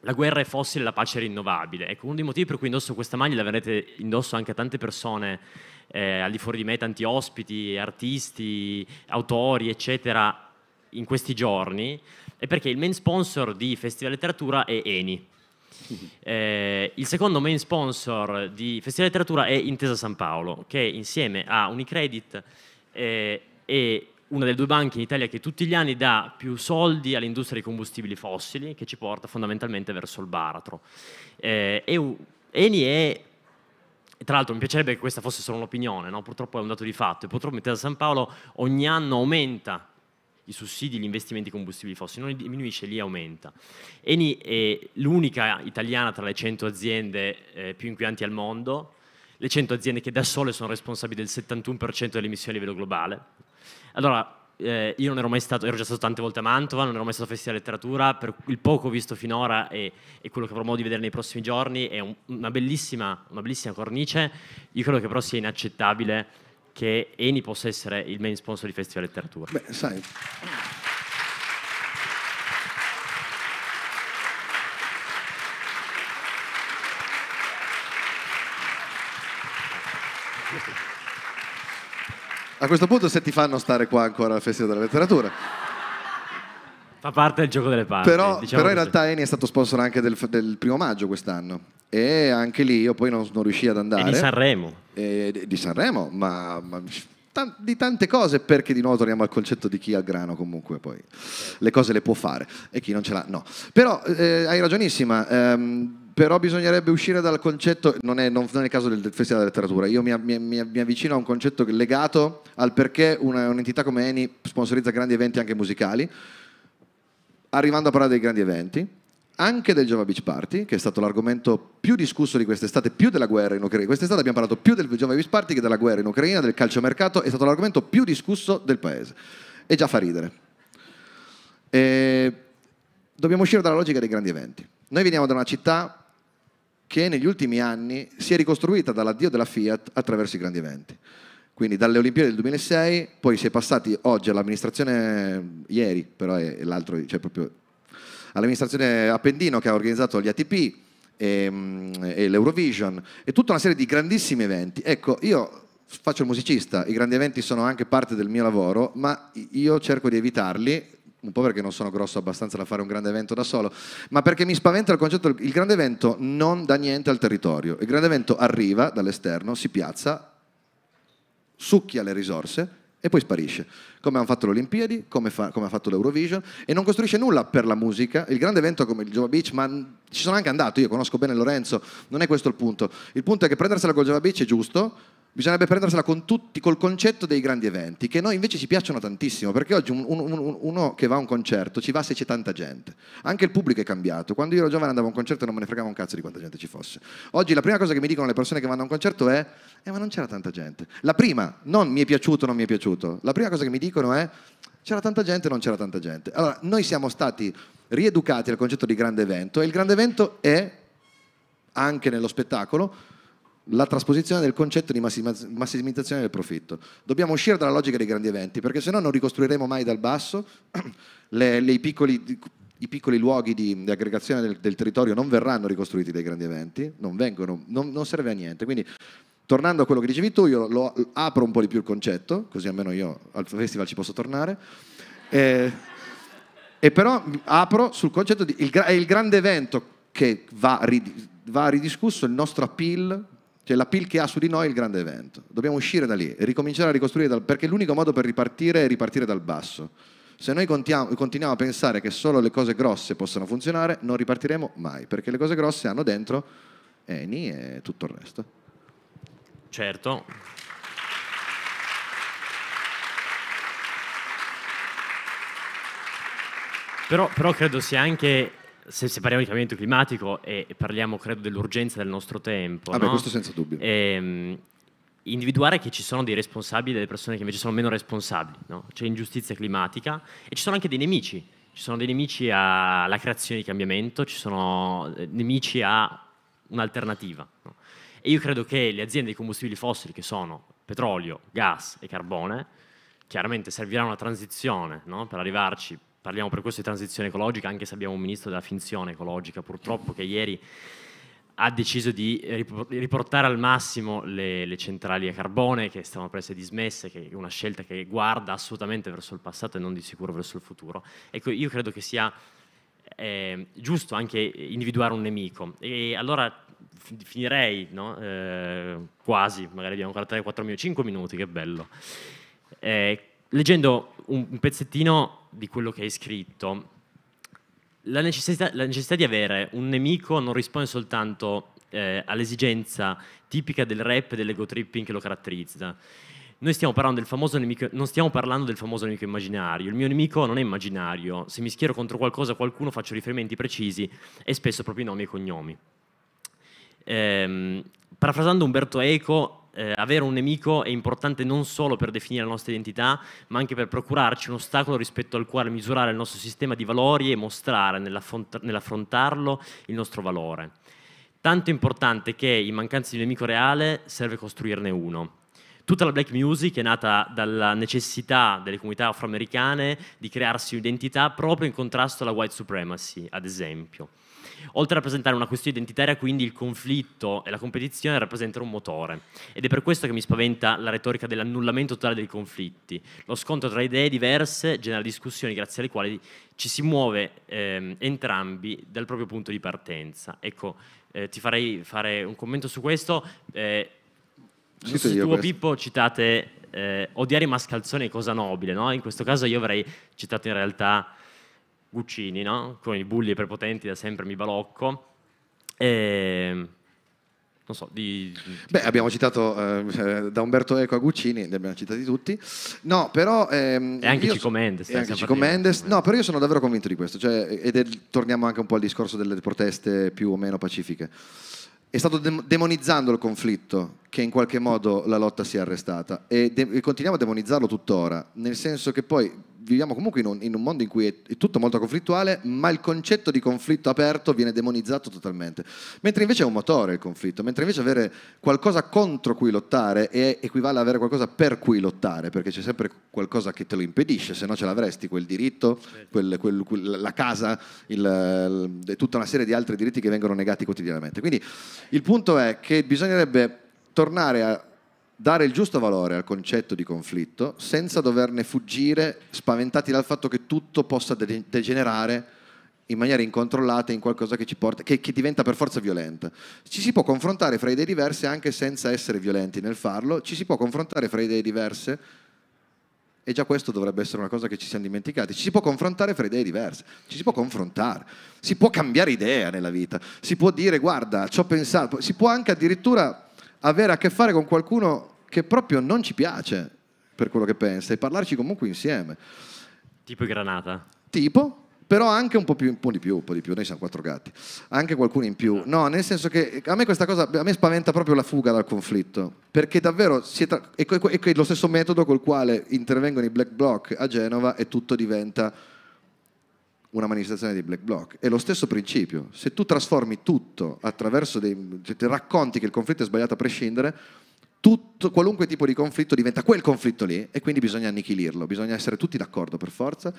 la guerra è fossile, la pace è rinnovabile. Ecco, uno dei motivi per cui indosso questa maglia, la vedrete indosso anche a tante persone eh, al di fuori di me, tanti ospiti, artisti, autori, eccetera, in questi giorni, è perché il main sponsor di Festival Letteratura è Eni. [laughs] Eh, il secondo main sponsor di Festival Letteratura è Intesa San Paolo, che insieme a Unicredit eh, e una delle due banche in Italia che tutti gli anni dà più soldi all'industria dei combustibili fossili, che ci porta fondamentalmente verso il baratro. Eh, EU, Eni è, tra l'altro mi piacerebbe che questa fosse solo un'opinione, no? purtroppo è un dato di fatto, e purtroppo Intesa San Paolo ogni anno aumenta i sussidi, gli investimenti in combustibili fossili, non li diminuisce, li aumenta. Eni è l'unica italiana tra le 100 aziende eh, più inquinanti al mondo, le 100 aziende che da sole sono responsabili del 71% delle emissioni a livello globale, allora, eh, io non ero mai stato, ero già stato tante volte a Mantova, non ero mai stato a Festival Letteratura, per il poco visto finora e, e quello che avrò modo di vedere nei prossimi giorni è un, una, bellissima, una bellissima cornice. Io credo che però sia inaccettabile che Eni possa essere il main sponsor di Festival Letteratura. Beh, sai. Thank a questo punto se ti fanno stare qua ancora al Festival della Letteratura. Fa parte del gioco delle parti. Però, diciamo però in realtà Eni è stato sponsor anche del, del primo maggio quest'anno e anche lì io poi non, non riuscii ad andare. E di Sanremo. E di Sanremo, ma, ma di tante cose, perché di nuovo torniamo al concetto di chi ha grano comunque poi le cose le può fare e chi non ce l'ha no. Però eh, hai ragionissima, ehm, però bisognerebbe uscire dal concetto, non è, non, non è il caso del, del, Festival della Letteratura, io mi, mi, mi, avvicino a un concetto legato al perché una, un'entità come Eni sponsorizza grandi eventi anche musicali, arrivando a parlare dei grandi eventi, anche del Java Beach Party, che è stato l'argomento più discusso di quest'estate, più della guerra in Ucraina. Quest'estate abbiamo parlato più del Java Beach Party che della guerra in Ucraina, del calciomercato, è stato l'argomento più discusso del paese. E già fa ridere. E dobbiamo uscire dalla logica dei grandi eventi. Noi veniamo da una città che negli ultimi anni si è ricostruita dall'addio della Fiat attraverso i grandi eventi. Quindi dalle Olimpiadi del 2006, poi si è passati oggi all'amministrazione, ieri però è l'altro, cioè proprio all'amministrazione Appendino che ha organizzato gli ATP e, ehm, e l'Eurovision e tutta una serie di grandissimi eventi. Ecco, io faccio il musicista, i grandi eventi sono anche parte del mio lavoro, ma io cerco di evitarli un po' perché non sono grosso abbastanza da fare un grande evento da solo, ma perché mi spaventa il concetto, il grande evento non dà niente al territorio, il grande evento arriva dall'esterno, si piazza, succhia le risorse e poi sparisce. Come hanno fatto le Olimpiadi, come, fa, come, ha fatto l'Eurovision, e non costruisce nulla per la musica. Il grande evento come il Java Beach, ma ci sono anche andato, io conosco bene Lorenzo, non è questo il punto. Il punto è che prendersela col Java Beach è giusto, bisognerebbe prendersela con tutti, col concetto dei grandi eventi, che noi invece ci piacciono tantissimo, perché oggi un, un, un, uno che va a un concerto ci va se c'è tanta gente. Anche il pubblico è cambiato. Quando io ero giovane andavo a un concerto e non me ne fregavo un cazzo di quanta gente ci fosse. Oggi la prima cosa che mi dicono le persone che vanno a un concerto è, eh ma non c'era tanta gente. La prima, non mi è piaciuto, non mi è piaciuto. La prima cosa che mi dicono è, c'era tanta gente, non c'era tanta gente. Allora, noi siamo stati rieducati al concetto di grande evento e il grande evento è, anche nello spettacolo, la trasposizione del concetto di massimizzazione del profitto. Dobbiamo uscire dalla logica dei grandi eventi, perché se no non ricostruiremo mai dal basso [clears throat] le, le, i, piccoli, i, piccoli, luoghi di, di aggregazione del, del, territorio non verranno ricostruiti dai grandi eventi, non, vengono, non, non serve a niente. Quindi, tornando a quello che dicevi tu, io lo, lo apro un po' di più il concetto, così almeno io al festival ci posso tornare. E, e però apro sul concetto di... Il, è il grande evento che va, rid, va ridiscusso il nostro appeal cioè la PIL che ha su di noi è il grande evento. Dobbiamo uscire da lì, e ricominciare a ricostruire, dal, perché l'unico modo per ripartire è ripartire dal basso. Se noi contiamo, continuiamo a pensare che solo le cose grosse possano funzionare, non ripartiremo mai, perché le cose grosse hanno dentro Eni e tutto il resto. Certo. Però, però credo sia anche se, se, parliamo di cambiamento climatico e eh, parliamo, credo, dell'urgenza del nostro tempo. Ah no? questo senza dubbio. Ehm, individuare che ci sono dei responsabili e delle persone che invece sono meno responsabili, no? c'è ingiustizia climatica e ci sono anche dei nemici, ci sono dei nemici alla creazione di cambiamento, ci sono eh, nemici a un'alternativa. No? E io credo che le aziende di combustibili fossili, che sono petrolio, gas e carbone, chiaramente servirà una transizione no? per arrivarci parliamo per questo di transizione ecologica, anche se abbiamo un ministro della finzione ecologica purtroppo che ieri ha deciso di riportare al massimo le, le centrali a carbone che stavano per essere dismesse, che è una scelta che guarda assolutamente verso il passato e non di sicuro verso il futuro. Ecco, io credo che sia eh, giusto anche individuare un nemico. E allora finirei no? eh, quasi, magari abbiamo ancora 3, 4 minuti, 5 minuti, che bello. Eh, leggendo un pezzettino di quello che hai scritto, la necessità, la necessità di avere un nemico non risponde soltanto eh, all'esigenza tipica del rap e dell'ego tripping che lo caratterizza. Noi stiamo parlando del famoso nemico, non stiamo parlando del famoso nemico immaginario, il mio nemico non è immaginario, se mi schiero contro qualcosa, qualcuno faccio riferimenti precisi e spesso proprio i nomi e cognomi. Ehm, parafrasando Umberto Eco, eh, avere un nemico è importante non solo per definire la nostra identità, ma anche per procurarci un ostacolo rispetto al quale misurare il nostro sistema di valori e mostrare nell'affrontarlo il nostro valore. Tanto importante che in mancanza di un nemico reale serve costruirne uno. Tutta la black music è nata dalla necessità delle comunità afroamericane di crearsi un'identità proprio in contrasto alla white supremacy, ad esempio. Oltre a rappresentare una questione identitaria, quindi il conflitto e la competizione rappresentano un motore. Ed è per questo che mi spaventa la retorica dell'annullamento totale dei conflitti, lo scontro tra idee diverse genera discussioni grazie alle quali ci si muove ehm, entrambi dal proprio punto di partenza. Ecco, eh, ti farei fare un commento su questo. Eh, su tuo questo. Pippo citate eh, odiare i mascalzoni è cosa nobile, no? In questo caso io avrei citato in realtà Guccini, no? con i bulli prepotenti da sempre mi balocco. E... Non so, di, di... Beh, abbiamo citato eh, cioè, da Umberto Eco a Guccini, li abbiamo citati tutti. No, però... Ehm, e anche Cico Mendes. E eh, anche Cico Mendes. No, però io sono davvero convinto di questo. Cioè, ed è, torniamo anche un po' al discorso delle proteste più o meno pacifiche. È stato de- demonizzando il conflitto che in qualche modo la lotta si è arrestata e, de- e continuiamo a demonizzarlo tuttora, nel senso che poi viviamo comunque in un, in un mondo in cui è, è, tutto molto conflittuale, ma il concetto di conflitto aperto viene demonizzato totalmente. Mentre invece è un motore il conflitto, mentre invece avere qualcosa contro cui lottare è, equivale ad avere qualcosa per cui lottare, perché c'è sempre qualcosa che te lo impedisce, se no ce l'avresti quel diritto, certo. quel, quel, quel, la casa, il, il, tutta una serie di altri diritti che vengono negati quotidianamente. Quindi il punto è che bisognerebbe tornare a dare il giusto valore al concetto di conflitto senza doverne fuggire spaventati dal fatto che tutto possa de degenerare in maniera incontrollata in qualcosa che, porta, che, che, diventa per forza violenta. Ci si può confrontare fra idee diverse anche senza essere violenti nel farlo, ci si può confrontare fra idee diverse e già questo dovrebbe essere una cosa che ci siamo dimenticati, ci si può confrontare fra idee diverse, ci si può confrontare, si può cambiare idea nella vita, si può dire guarda, ci ho pensato, si può anche addirittura avere a che fare con qualcuno che proprio non ci piace per quello che pensa e parlarci comunque insieme. Tipo Granata. Tipo, però anche un po, più, un po, di più, un po' di più, noi siamo quattro gatti, anche qualcuno in più. No, nel senso che a me questa cosa, a me spaventa proprio la fuga dal conflitto, perché davvero tra... è lo stesso metodo col quale intervengono i black bloc a Genova e tutto diventa una manifestazione dei black bloc. È lo stesso principio, se tu trasformi tutto attraverso dei... ti racconti che il conflitto è sbagliato a prescindere, tutto, qualunque tipo di conflitto diventa quel conflitto lì e quindi bisogna annichilirlo, bisogna essere tutti d'accordo per forza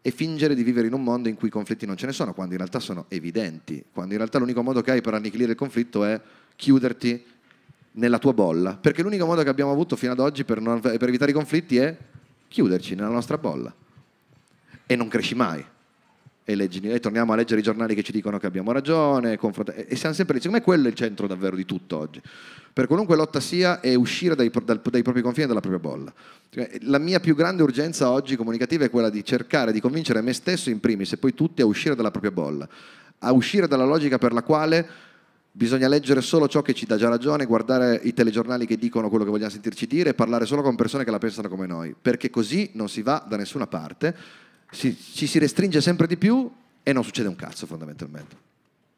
e fingere di vivere in un mondo in cui i conflitti non ce ne sono, quando in realtà sono evidenti, quando in realtà l'unico modo che hai per annichilire il conflitto è chiuderti nella tua bolla, perché l'unico modo che abbiamo avuto fino ad oggi per, non, per evitare i conflitti è chiuderci nella nostra bolla e non cresci mai e, leggini, e torniamo a leggere i giornali che ci dicono che abbiamo ragione, e, e siamo sempre lì. Secondo me quello è il centro davvero di tutto oggi. Per qualunque lotta sia è uscire dai, dal, dai propri confini e dalla propria bolla. Cioè, la mia più grande urgenza oggi comunicativa è quella di cercare di convincere me stesso in primis e poi tutti a uscire dalla propria bolla, a uscire dalla logica per la quale bisogna leggere solo ciò che ci dà già ragione, guardare i telegiornali che dicono quello che vogliamo sentirci dire e parlare solo con persone che la pensano come noi, perché così non si va da nessuna parte si, ci si restringe sempre di più e non succede un cazzo fondamentalmente.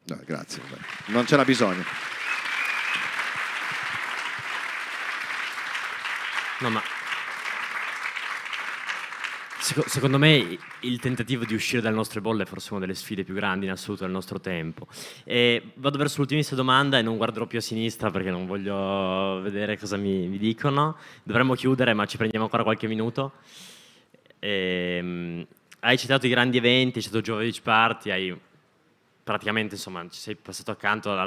No, grazie, non ce n'ha bisogno. No, ma Secondo me il tentativo di uscire dalle nostre bolle è forse una delle sfide più grandi in assoluto del nostro tempo. E vado verso l'ultimissima domanda e non guarderò più a sinistra perché non voglio vedere cosa mi, mi dicono. Dovremmo chiudere ma ci prendiamo ancora qualche minuto. E, ehm, hai citato i grandi eventi, hai citato Jovic Party, hai praticamente insomma ci sei passato accanto a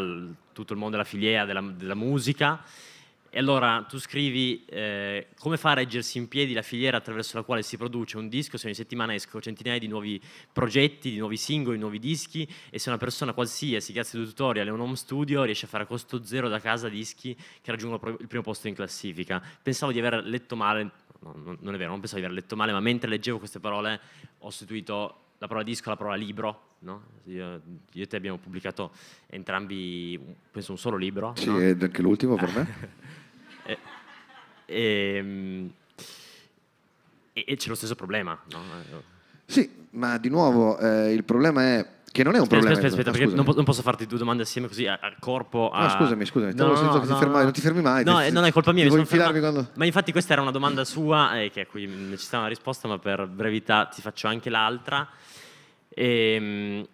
tutto il mondo della filiera, della, della musica. E allora tu scrivi eh, come fa a reggersi in piedi la filiera attraverso la quale si produce un disco se ogni settimana escono centinaia di nuovi progetti, di nuovi singoli, di nuovi dischi e se una persona qualsiasi, grazie a ai tutorial e un home studio, riesce a fare a costo zero da casa dischi che raggiungono il primo posto in classifica. Pensavo di aver letto male no, non è vero, non pensavo di aver letto male, ma mentre leggevo queste parole ho sostituito la parola disco alla parola libro, no? Io, io e te abbiamo pubblicato entrambi, penso, un solo libro. Sì, no? anche l'ultimo per me. [laughs] e, ehm, e, e c'è lo stesso problema, no? Sì, ma di nuovo eh, il problema è che non è un aspetta, problema. Aspetta, aspetta, perché ah, non, posso farti due domande assieme così al corpo. A... No, scusami, scusami, no, no, no, no, ti fermavi, non ti fermi mai. No, ti, eh, non è colpa mia. Mi sono ferma... quando... Ma infatti questa era una domanda sua, eh, a cui non ci sta una risposta, ma per brevità ti faccio anche l'altra. Ehm,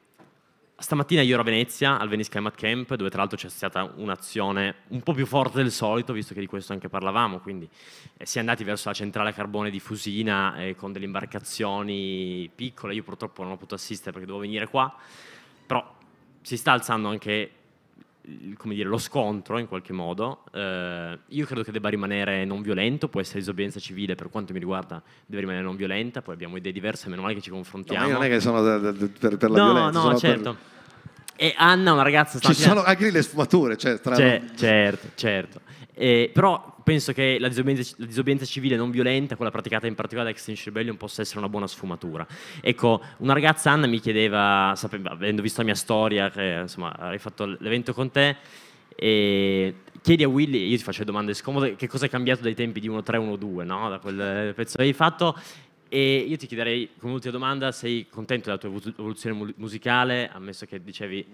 Stamattina io ero a Venezia, al Venice Climate Camp, dove tra l'altro c'è stata un'azione un po' più forte del solito, visto che di questo anche parlavamo, quindi eh, si è andati verso la centrale a carbone di Fusina eh, con delle imbarcazioni piccole, io purtroppo non ho potuto assistere perché dovevo venire qua, però si sta alzando anche come dire, lo scontro in qualche modo, eh, io credo che debba rimanere non violento, può essere disobbedienza civile per quanto mi riguarda deve rimanere non violenta, poi abbiamo idee diverse, meno male che ci confrontiamo. No, ma io non è che sono da, da, per, per, la no, violenza. No, certo. Per e Anna, una ragazza... Ci sono anche le sfumature, cioè, tra... C'è, cioè, certo, certo. Eh, però penso che la disobbedienza, la disobbedienza, civile non violenta, quella praticata in particolare da Extinction Rebellion, possa essere una buona sfumatura. Ecco, una ragazza Anna mi chiedeva, sapeva, avendo visto la mia storia, che insomma hai fatto l'evento con te, e chiedi a Willy, io ti faccio le domande scomode, che cosa è cambiato dai tempi di 1-3-1-2, no? da quel pezzo che hai fatto, e io ti chiederei come ultima domanda, sei contento della tua evoluzione musicale, ammesso che dicevi...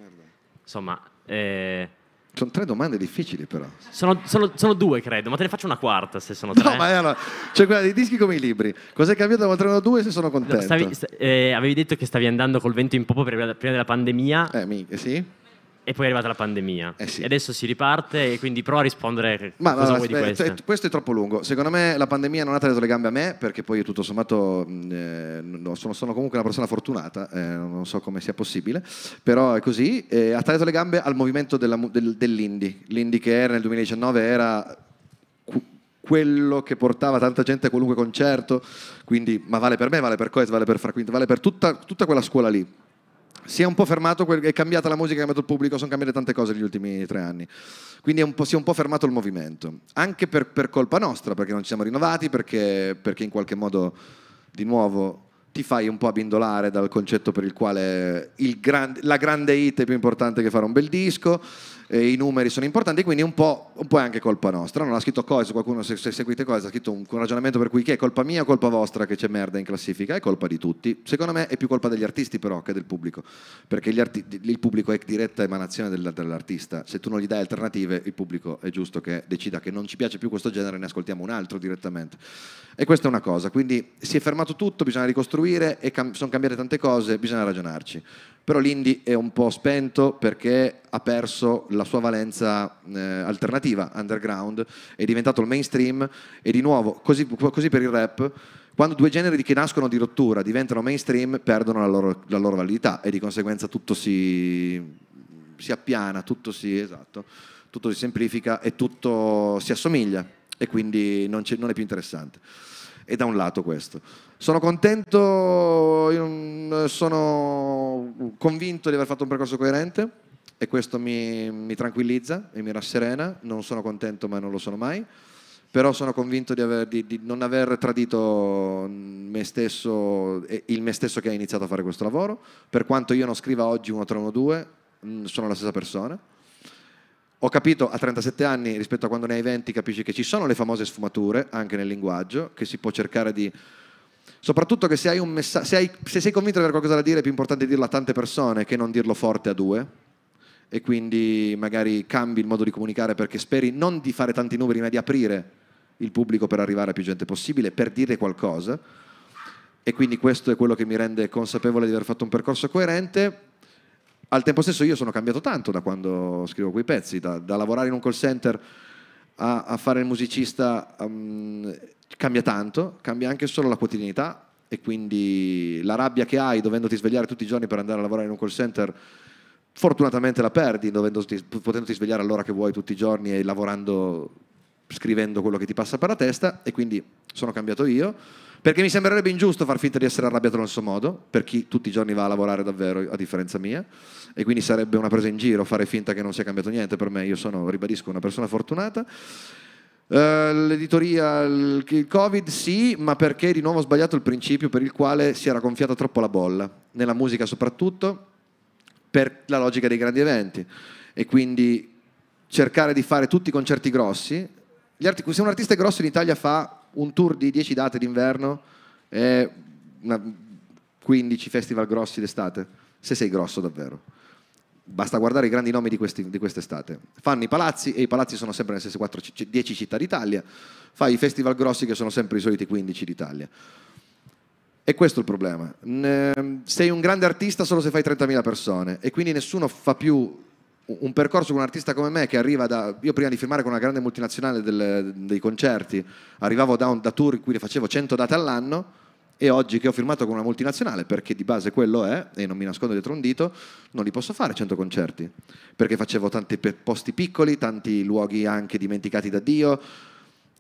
Insomma... Eh, sono tre domande difficili, però. Sono, sono, sono, due, credo, ma te ne faccio una quarta se sono tre. No, ma allora, cioè quella dei dischi come i libri. Cos'è cambiato da 3 erano due se sono contento? No, stavi, st eh, avevi detto che stavi andando col vento in poppa prima, prima della pandemia. Eh, mica, sì. E poi è arrivata la pandemia. Eh sì. E adesso si riparte e quindi prova a rispondere Ma, cosa no, vuoi aspetta, di questo. Questo è troppo lungo. Secondo me la pandemia non ha tagliato le gambe a me perché poi io tutto sommato eh, sono, sono, comunque una persona fortunata, eh, non so come sia possibile, però è così. ha tagliato le gambe al movimento della, del, dell'indie. L'indie che era nel 2019 era quello che portava tanta gente a qualunque concerto, quindi ma vale per me, vale per Coez, vale per Fraquinto, vale per tutta, tutta quella scuola lì si è un po' fermato, è cambiata la musica, è cambiato il pubblico, sono cambiate tante cose negli ultimi tre anni. Quindi è un si è un po' fermato il movimento, anche per, per colpa nostra, perché non ci siamo rinnovati, perché, perché, in qualche modo di nuovo ti fai un po' abbindolare dal concetto per il quale il gran, la grande hit è più importante che fare un bel disco eh, i numeri sono importanti, quindi un po', un po', è anche colpa nostra. Non ha scritto cosa, qualcuno se, se seguite cosa, ha scritto un, un, ragionamento per cui chi è colpa mia o colpa vostra che c'è merda in classifica, è colpa di tutti. Secondo me è più colpa degli artisti però che del pubblico, perché arti- il pubblico è diretta emanazione del, dell'artista. Se tu non gli dai alternative, il pubblico è giusto che decida che non ci piace più questo genere, e ne ascoltiamo un altro direttamente. E questa è una cosa, quindi si è fermato tutto, bisogna ricostruire e cam- sono cambiate tante cose, bisogna ragionarci però l'Indy è un po' spento perché ha perso la sua valenza eh, alternativa, underground, è diventato il mainstream e di nuovo, così, così, per il rap, quando due generi che nascono di rottura diventano mainstream perdono la loro, la loro validità e di conseguenza tutto si, si appiana, tutto si, esatto, tutto si semplifica e tutto si assomiglia e quindi non, non è più interessante e da un lato questo. Sono contento, mm, sono convinto di aver fatto un percorso coerente e questo mi, mi tranquillizza e mi rasserena, non sono contento ma non lo sono mai, però sono convinto di, aver, di, di non aver tradito mm, me stesso, il me stesso che ha iniziato a fare questo lavoro, per quanto io non scriva oggi 1 3 1 2, sono la stessa persona ho capito a 37 anni rispetto a quando ne hai 20, capisci che ci sono le famose sfumature anche nel linguaggio, che si può cercare di... Soprattutto che se, hai un messa... se, hai... se sei convinto di avere qualcosa da dire è più importante dirlo a tante persone che non dirlo forte a due e quindi magari cambi il modo di comunicare perché speri non di fare tanti numeri ma di aprire il pubblico per arrivare a più gente possibile, per dire qualcosa e quindi questo è quello che mi rende consapevole di aver fatto un percorso coerente al tempo stesso io sono cambiato tanto da quando scrivo quei pezzi, da, da lavorare in un call center a, a fare il musicista um, cambia tanto, cambia anche solo la quotidianità e quindi la rabbia che hai dovendoti svegliare tutti i giorni per andare a lavorare in un call center fortunatamente la perdi potendoti svegliare all'ora che vuoi tutti i giorni e lavorando scrivendo quello che ti passa per la testa e quindi sono cambiato io perché mi sembrerebbe ingiusto far finta di essere arrabbiato nel suo modo, per chi tutti i giorni va a lavorare davvero, a differenza mia, e quindi sarebbe una presa in giro fare finta che non sia cambiato niente per me. Io sono, ribadisco, una persona fortunata. Uh, l'editoria, il covid sì, ma perché di nuovo ho sbagliato il principio per il quale si era gonfiata troppo la bolla, nella musica soprattutto, per la logica dei grandi eventi. E quindi cercare di fare tutti i concerti grossi. se un artista è grosso in Italia fa un tour di 10 date d'inverno e 15 festival grossi d'estate, se sei grosso davvero. Basta guardare i grandi nomi di, questi, di quest'estate. Fanno i palazzi e i palazzi sono sempre nelle stesse 4, 10 città d'Italia, fai i festival grossi che sono sempre i soliti 15 d'Italia. E questo è il problema. Ehm, sei un grande artista solo se fai 30.000 persone e quindi nessuno fa più un percorso con un artista come me che arriva da... Io prima di firmare con una grande multinazionale del, dei concerti, arrivavo da, un, da tour in cui le facevo 100 date all'anno e oggi che ho firmato con una multinazionale, perché di base quello è, e non mi nascondo dietro un dito, non li posso fare 100 concerti, perché facevo tanti posti piccoli, tanti luoghi anche dimenticati da Dio,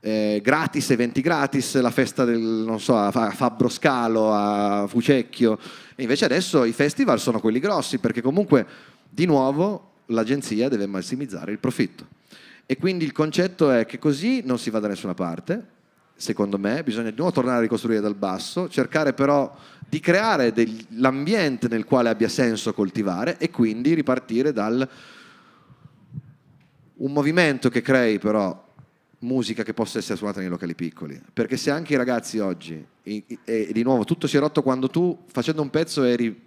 eh, gratis, eventi gratis, la festa del, non so, a Fabbro Scalo, a Fucecchio. E invece adesso i festival sono quelli grossi, perché comunque, di nuovo, l'agenzia deve massimizzare il profitto. E quindi il concetto è che così non si va da nessuna parte, secondo me, bisogna di nuovo tornare a ricostruire dal basso, cercare però di creare l'ambiente nel quale abbia senso coltivare e quindi ripartire dal un movimento che crei però musica che possa essere suonata nei locali piccoli. Perché se anche i ragazzi oggi, e, e, di nuovo tutto si è rotto quando tu facendo un pezzo eri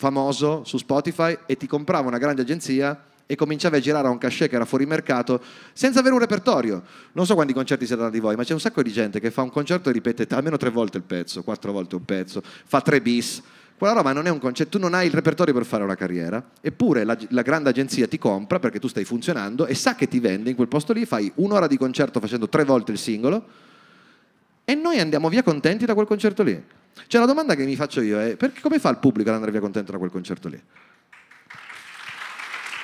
famoso su Spotify e ti comprava una grande agenzia e cominciavi a girare a un cachet che era fuori mercato senza avere un repertorio. Non so quanti concerti siete andati voi, ma c'è un sacco di gente che fa un concerto e ripete almeno tre volte il pezzo, quattro volte un pezzo, fa tre bis. Quella roba non è un concetto, tu non hai il repertorio per fare una carriera, eppure la, la grande agenzia ti compra perché tu stai funzionando e sa che ti vende in quel posto lì, fai un'ora di concerto facendo tre volte il singolo e noi andiamo via contenti da quel concerto lì. Cioè la domanda che mi faccio io è perché come fa il pubblico ad andare via contento da quel concerto lì?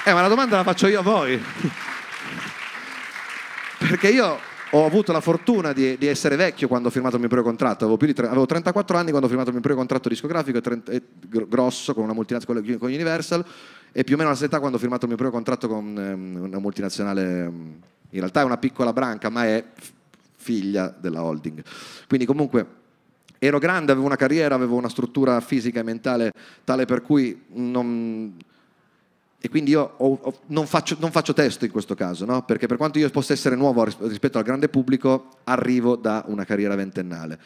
Eh, ma la domanda la faccio io a voi. [laughs] perché io ho avuto la fortuna di, di, essere vecchio quando ho firmato il mio primo contratto, avevo, tre, avevo 34 anni quando ho firmato il mio primo contratto discografico, 30, e, eh, grosso, con una multinazionale con Universal, e più o meno la stessa età quando ho firmato il mio primo contratto con ehm, una multinazionale, ehm, in realtà è una piccola branca, ma è figlia della holding. Quindi comunque ero grande, avevo una carriera, avevo una struttura fisica e mentale tale per cui non... E quindi io ho, ho, non, faccio, non, faccio, testo in questo caso, no? perché per quanto io possa essere nuovo rispetto al grande pubblico, arrivo da una carriera ventennale.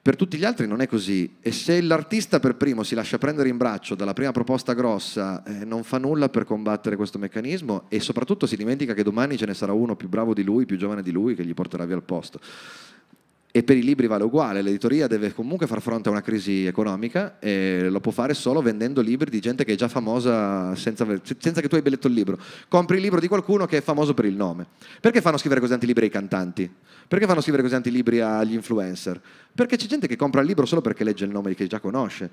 Per tutti gli altri non è così e se l'artista per primo si lascia prendere in braccio dalla prima proposta grossa eh, non fa nulla per combattere questo meccanismo e soprattutto si dimentica che domani ce ne sarà uno più bravo di lui, più giovane di lui che gli porterà via il posto e per i libri vale uguale, l'editoria deve comunque far fronte a una crisi economica e lo può fare solo vendendo libri di gente che è già famosa senza, senza che tu abbia letto il libro. Compri il libro di qualcuno che è famoso per il nome. Perché fanno scrivere così tanti libri ai cantanti? Perché fanno scrivere così tanti libri agli influencer? Perché c'è gente che compra il libro solo perché legge il nome che già conosce.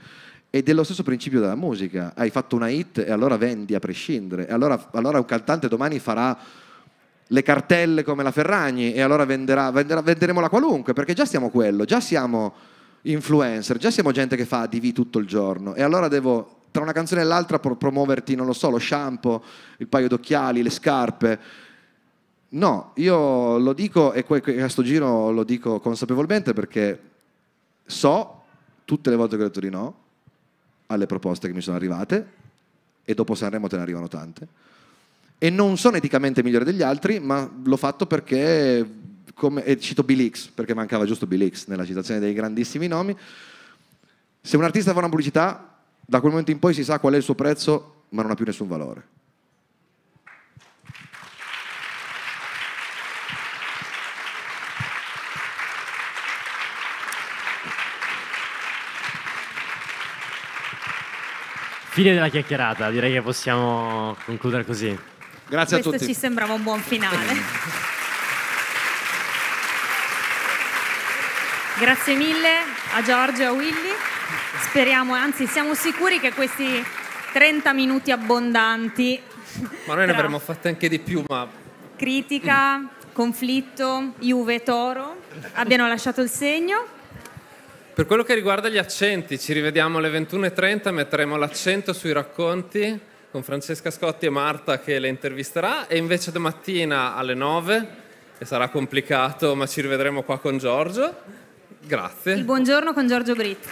Ed è lo stesso principio della musica. Hai fatto una hit e allora vendi a prescindere. E allora, allora un cantante domani farà le cartelle come la Ferragni e allora venderà, venderà, venderemo la qualunque, perché già siamo quello, già siamo influencer, già siamo gente che fa DV tutto il giorno e allora devo tra una canzone e l'altra promuoverti, non lo so, lo shampoo, il paio d'occhiali, le scarpe. No, io lo dico e que- a sto giro lo dico consapevolmente perché so tutte le volte che ho detto di no alle proposte che mi sono arrivate e dopo Sanremo te ne arrivano tante e non sono eticamente migliore degli altri, ma l'ho fatto perché, come, e cito Bill Hicks, perché mancava giusto Bill Hicks nella citazione dei grandissimi nomi, se un artista fa una pubblicità, da quel momento in poi si sa qual è il suo prezzo, ma non ha più nessun valore. Fine della chiacchierata, direi che possiamo concludere così. Grazie Questo a tutti. Questo ci sembrava un buon finale. Grazie mille a Giorgio e a Willy. Speriamo, anzi siamo sicuri che questi 30 minuti abbondanti... Ma noi ne avremmo fatte anche di più, ma... Critica, conflitto, Juve, Toro, abbiano lasciato il segno. Per quello che riguarda gli accenti, ci rivediamo alle 21.30, metteremo l'accento sui racconti con Francesca Scotti e Marta che le intervisterà e invece domattina alle 9, che sarà complicato ma ci rivedremo qua con Giorgio. Grazie. Il buongiorno con Giorgio Britti.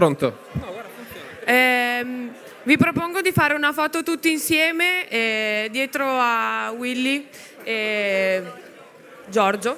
Pronto? No, ehm, vi propongo di fare una foto tutti insieme eh, dietro a Willy e Giorgio.